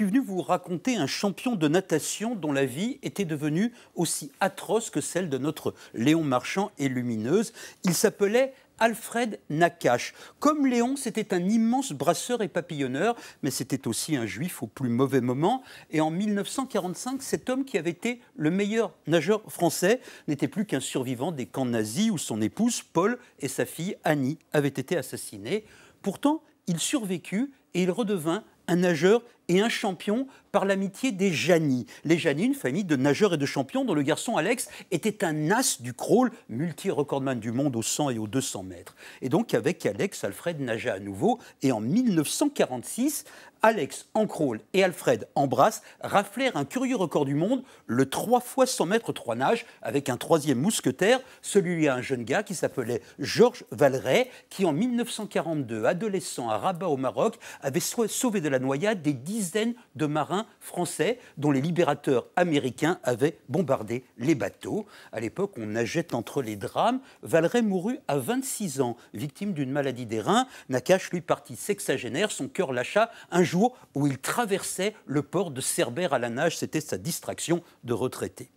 suis venu vous raconter un champion de natation dont la vie était devenue aussi atroce que celle de notre Léon Marchand et lumineuse. Il s'appelait Alfred Nakache. Comme Léon, c'était un immense brasseur et papillonneur, mais c'était aussi un juif au plus mauvais moment. Et en 1945, cet homme qui avait été le meilleur nageur français n'était plus qu'un survivant des camps nazis où son épouse, Paul, et sa fille, Annie, avaient été assassinés. Pourtant, il survécut et il redevint un nageur et un champion par l'amitié des Janis. Les Janis, une famille de nageurs et de champions dont le garçon Alex était un as du crawl, multi-recordman du monde au 100 et aux 200 mètres. Et donc avec Alex, Alfred nagea à nouveau et en 1946, Alex en crawl et Alfred en brasse raflèrent un curieux record du monde, le 3 fois 100 mètres 3 nages, avec un troisième mousquetaire, celui là un jeune gars qui s'appelait Georges Valray, qui en 1942, adolescent à Rabat au Maroc, avait sauvé de la noyade des 10 dizaines de marins français dont les libérateurs américains avaient bombardé les bateaux. À l'époque, on nageait entre les drames. Valré mourut à 26 ans, victime d'une maladie des reins. Nakache, lui, partit sexagénaire, son cœur lâcha un jour où il traversait le port de Cerbère à la nage. C'était sa distraction de retraité.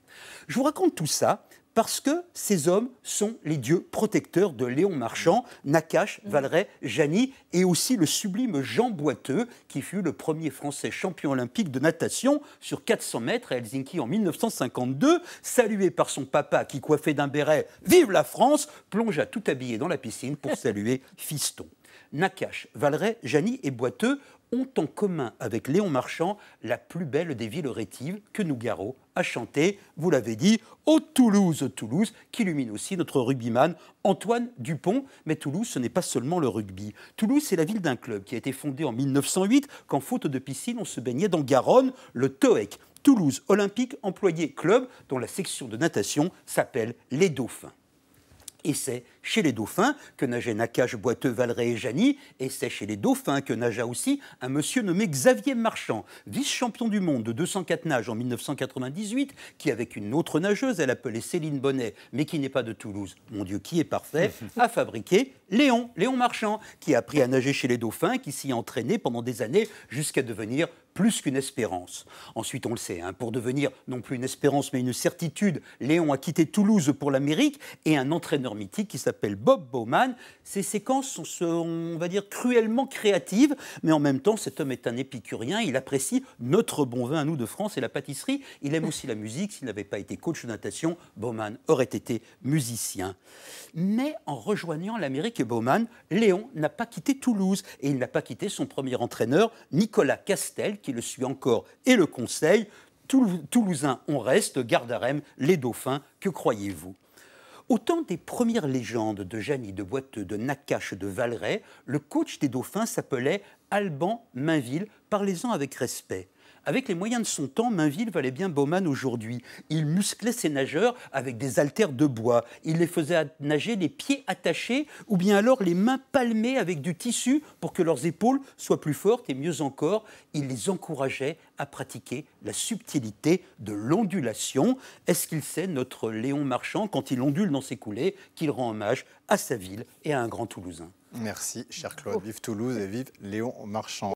Je vous raconte tout ça parce que ces hommes sont les dieux protecteurs de Léon Marchand, Nakache, Valeret, Jani et aussi le sublime Jean Boiteux, qui fut le premier Français champion olympique de natation sur 400 mètres à Helsinki en 1952, salué par son papa qui, coiffait d'un béret Vive la France, plongea tout habillé dans la piscine pour saluer Fiston. Nakache, Valeret, Jani et Boiteux ont en commun avec Léon Marchand la plus belle des villes rétives que Nougaro, à chanter, vous l'avez dit, au Toulouse, Toulouse, qui illumine aussi notre rugbyman Antoine Dupont. Mais Toulouse, ce n'est pas seulement le rugby. Toulouse, c'est la ville d'un club qui a été fondé en 1908 quand, faute de piscine, on se baignait dans Garonne, le TOEC, Toulouse Olympique Employé Club, dont la section de natation s'appelle les Dauphins. Et c'est chez les dauphins que nageaient Nakache, Boiteux, Valré et Jani, et c'est chez les dauphins que nagea aussi un monsieur nommé Xavier Marchand, vice-champion du monde de 204 nages en 1998, qui avec une autre nageuse, elle appelait Céline Bonnet, mais qui n'est pas de Toulouse, mon Dieu, qui est parfait, a fabriqué Léon, Léon Marchand, qui a appris à nager chez les dauphins, qui s'y entraînait pendant des années jusqu'à devenir plus qu'une espérance. Ensuite, on le sait, hein, pour devenir non plus une espérance mais une certitude, Léon a quitté Toulouse pour l'Amérique et un entraîneur mythique qui s'appelle Bob Bowman. Ces séquences sont, on va dire, cruellement créatives, mais en même temps, cet homme est un épicurien, il apprécie notre bon vin à nous de France et la pâtisserie, il aime aussi la musique, s'il n'avait pas été coach de natation, Bowman aurait été musicien. Mais en rejoignant l'Amérique et Bowman, Léon n'a pas quitté Toulouse et il n'a pas quitté son premier entraîneur, Nicolas Castel, qui le suit encore et le Conseil. Toulousain, on reste, Gardarem, les dauphins, que croyez-vous au temps des premières légendes de Janie de Boiteux, de Nakache, de Valray, le coach des dauphins s'appelait Alban Mainville, parlez-en avec respect. Avec les moyens de son temps, Mainville valait bien Baumann aujourd'hui. Il musclait ses nageurs avec des haltères de bois. Il les faisait nager les pieds attachés ou bien alors les mains palmées avec du tissu pour que leurs épaules soient plus fortes et mieux encore, il les encourageait à pratiquer la subtilité de l'ondulation. Est-ce qu'il sait, notre Léon Marchand, quand il ondule dans ses coulées, qu'il rend hommage à sa ville et à un grand Toulousain Merci, cher Claude. Oh. Vive Toulouse et vive Léon Marchand.